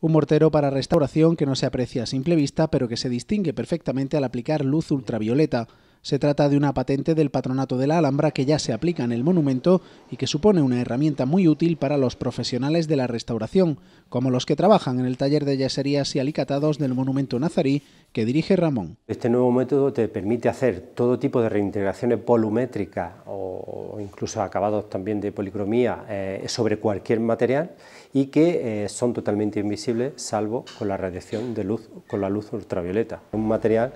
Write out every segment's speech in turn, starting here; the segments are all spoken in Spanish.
Un mortero para restauración que no se aprecia a simple vista, pero que se distingue perfectamente al aplicar luz ultravioleta. Se trata de una patente del Patronato de la Alhambra que ya se aplica en el monumento y que supone una herramienta muy útil para los profesionales de la restauración, como los que trabajan en el taller de yeserías y alicatados del monumento nazarí que dirige Ramón. Este nuevo método te permite hacer todo tipo de reintegraciones volumétricas o o incluso acabados también de policromía eh, sobre cualquier material y que eh, son totalmente invisibles salvo con la radiación de luz, con la luz ultravioleta. Un material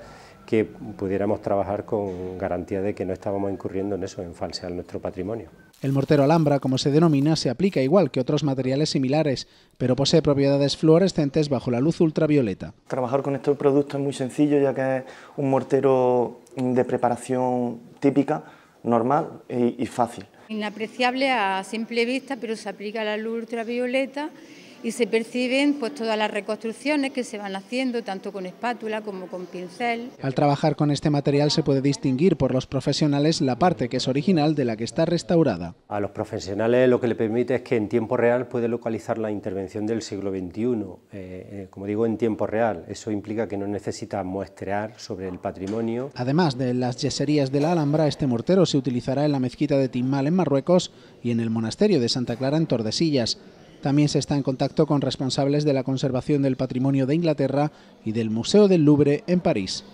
que pudiéramos trabajar con garantía de que no estábamos incurriendo en eso, en falsear nuestro patrimonio. El mortero alhambra, como se denomina, se aplica igual que otros materiales similares, pero posee propiedades fluorescentes bajo la luz ultravioleta. Trabajar con este producto es muy sencillo, ya que es un mortero de preparación típica, normal y, fácil. Inapreciable a simple vista, pero se aplica la luz ultravioleta y se perciben pues todas las reconstrucciones que se van haciendo tanto con espátula como con pincel. Al trabajar con este material se puede distinguir por los profesionales la parte que es original de la que está restaurada. A los profesionales lo que le permite es que en tiempo real puede localizar la intervención del siglo XXI, eh, eh, como digo en tiempo real, eso implica que no necesita muestrear sobre el patrimonio. Además de las yeserías de la Alhambra, este mortero se utilizará en la mezquita de Timmal en Marruecos y en el monasterio de Santa Clara en Tordesillas. También se está en contacto con responsables de la conservación del patrimonio de Inglaterra y del Museo del Louvre en París.